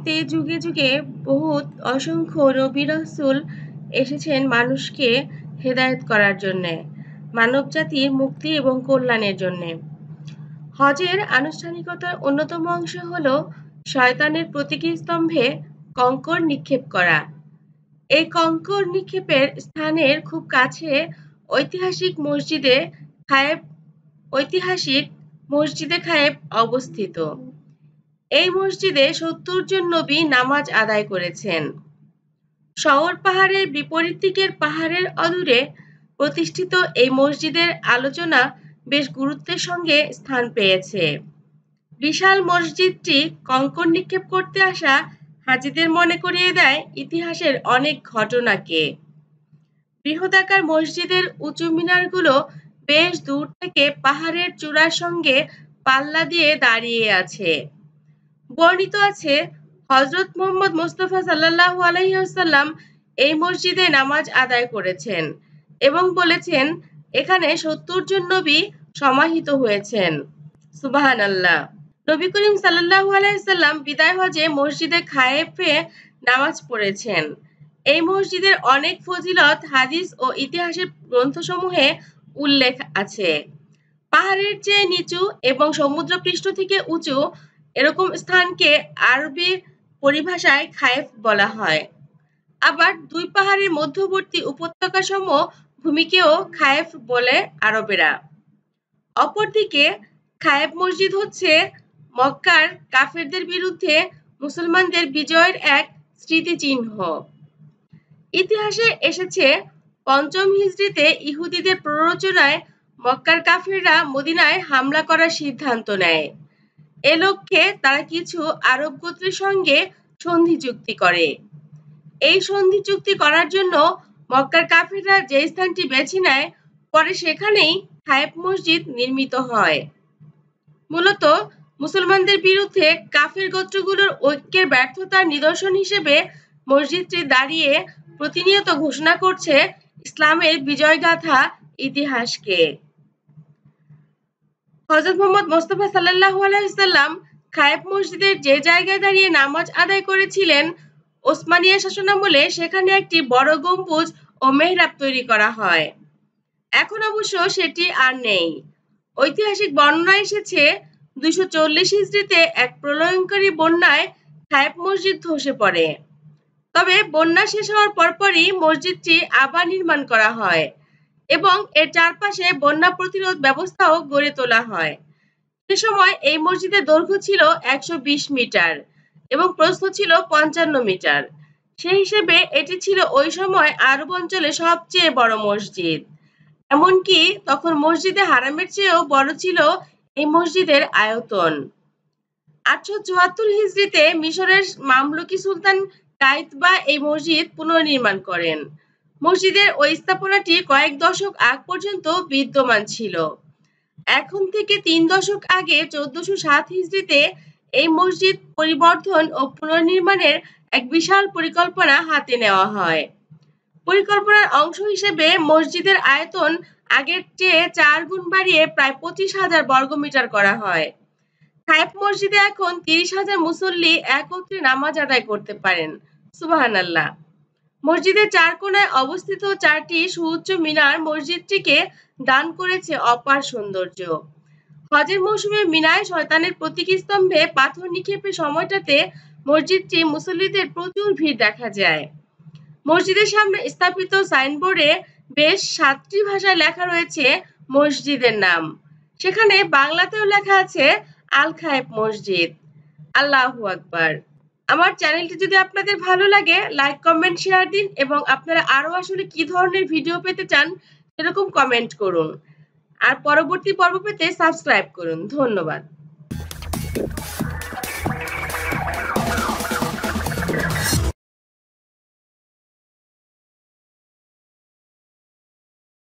পৃথিবীতে যুগে যুগে বহুত অসংখ্য রবি রসুল এসেছেন মানুষকে হেদায়ত করার জন্যে মানবজাতি মুক্তি এবং কল্যাণের জন্যে হজের আনুষ্ঠানিকতার অন্যতম অংশ হল শয়তানের প্রতীকী স্তম্ভে কঙ্কর নিক্ষেপ করা এই কঙ্কর নিক্ষেপের স্থানের খুব কাছে ঐতিহাসিক মসজিদে খায়েব ঐতিহাসিক মসজিদে খায়েব অবস্থিত এই মসজিদে সত্তর জন নবী নামাজ আদায় করেছেন শহর পাহাড়ের বিপরীত দিকের পাহাড়ের অদূরে প্রতিষ্ঠিত এই মসজিদের আলোচনা বেশ গুরুত্বের সঙ্গে স্থান পেয়েছে বিশাল মসজিদটি কঙ্কর নিক্ষেপ করতে আসা হাজিদের মনে করিয়ে দেয় ইতিহাসের অনেক ঘটনাকে বৃহদাকার মসজিদের উঁচু মিনারগুলো বেশ দূর থেকে পাহাড়ের চূড়ার সঙ্গে পাল্লা দিয়ে দাঁড়িয়ে আছে বর্ণিত আছে হজরত মোহাম্মদ মোস্তফা সাল্লাহ আলহিহাসাল্লাম এই মসজিদে নামাজ আদায় করেছেন এবং বলেছেন এখানে সত্তর জন নবী সমাহিত হয়েছেন সুবাহান আল্লাহ নবী করিম সাল্লাহু আলাইসাল্লাম বিদায় হজে মসজিদে খায়েফে নামাজ পড়েছেন এই মসজিদের অনেক ফজিলত হাদিস ও ইতিহাসের গ্রন্থসমূহে উল্লেখ আছে পাহাড়ের চেয়ে নিচু এবং সমুদ্রপৃষ্ঠ থেকে উঁচু এরকম স্থানকে আরবি পরিভাষায় খায়েফ বলা হয় আবার দুই পাহাড়ের মধ্যবর্তী উপত্যকাসমূহ ভূমিকেও খায়েফ বলে আরবেরা অপরদিকে খায়েব মসজিদ হচ্ছে মক্কার কাফেরদের বিরুদ্ধে মুসলমানদের বিজয়ের এক স্মৃতিচিহ্ন ইতিহাসে এসেছে পঞ্চম হিজড়িতে ইহুদিদের প্ররোচনায় মক্কার কাফেররা মদিনায় হামলা করার সিদ্ধান্ত নেয় এ লক্ষ্যে তারা কিছু আরব গোত্রের সঙ্গে সন্ধি চুক্তি করে এই সন্ধি চুক্তি করার জন্য মক্কার কাফিররা যে স্থানটি বেছে নেয় পরে সেখানেই হায়েব মসজিদ নির্মিত হয় মূলত মুসলমানদের বিরুদ্ধে কাফের গোত্রগুলোর ঐক্যের ব্যর্থতার নিদর্শন হিসেবে মসজিদটি দাঁড়িয়ে প্রতিনিয়ত ঘোষণা করছে ইসলামের বিজয়গাথা ইতিহাসকে হজরত মোহাম্মদ মোস্তফা সাল্লাহু আলাইসাল্লাম খায়েব মসজিদের যে জায়গায় দাঁড়িয়ে নামাজ আদায় করেছিলেন ওসমানিয়া শাসনামলে সেখানে একটি বড় গম্বুজ ও মেহরাব তৈরি করা হয় এখন অবশ্য সেটি আর নেই ঐতিহাসিক বর্ণনা এসেছে দুইশো চল্লিশ ইসরিতে এক প্রলয়ঙ্কারী বন্যায় খায়েব মসজিদ ধসে পড়ে তবে বন্যা শেষ হওয়ার পরপরই মসজিদটি আবার নির্মাণ করা হয় এবং এর চারপাশে বন্যা প্রতিরোধ ব্যবস্থাও গড়ে তোলা হয় সে সময় এই মসজিদের দৈর্ঘ্য ছিল একশো মিটার এবং প্রস্থ ছিল পঞ্চান্ন মিটার সে হিসেবে এটি ছিল ওই সময় আরব অঞ্চলে সবচেয়ে বড় মসজিদ এমনকি তখন মসজিদে হারামের চেয়েও বড় ছিল এই মসজিদের আয়তন আটশো চুয়াত্তর হিজড়িতে মিশরের মামলুকি সুলতান কাইতবা এই মসজিদ পুনর্নির্মাণ করেন মসজিদের ওই স্থাপনাটি কয়েক দশক আগ পর্যন্ত বিদ্যমান ছিল এখন থেকে তিন দশক আগে চোদ্দশো সাত হিজড়িতে এই মসজিদ পরিবর্ধন ও পুনর্নির্মাণের এক বিশাল পরিকল্পনা হাতে নেওয়া হয় পরিকল্পনার অংশ হিসেবে মসজিদের আয়তন আগের চেয়ে চার গুণ বাড়িয়ে প্রায় পঁচিশ হাজার বর্গমিটার করা হয় খায়েব মসজিদে এখন তিরিশ হাজার মুসল্লি একত্রে নামাজ আদায় করতে পারেন সুবাহান আল্লাহ মসজিদের চার কোনায় অবস্থিত চারটি সুউচ্চ মিনার মসজিদটিকে দান করেছে অপার সৌন্দর্য হজের মৌসুমে মিনায় শয়তানের প্রতীক স্তম্ভে পাথর নিক্ষেপের সময়টাতে মসজিদটি মুসল্লিদের প্রচুর ভিড় দেখা যায় মসজিদের সামনে স্থাপিত সাইনবোর্ডে বেশ সাতটি ভাষায় লেখা রয়েছে মসজিদের নাম সেখানে বাংলাতেও লেখা আছে আল খায়েব মসজিদ আল্লাহু আকবার আমার চ্যানেলটি যদি আপনাদের ভালো লাগে লাইক কমেন্ট শেয়ার দিন এবং আপনারা আরও আসলে কি ধরনের ভিডিও পেতে চান সেরকম কমেন্ট করুন আর পরবর্তী পর্ব পেতে সাবস্ক্রাইব করুন ধন্যবাদ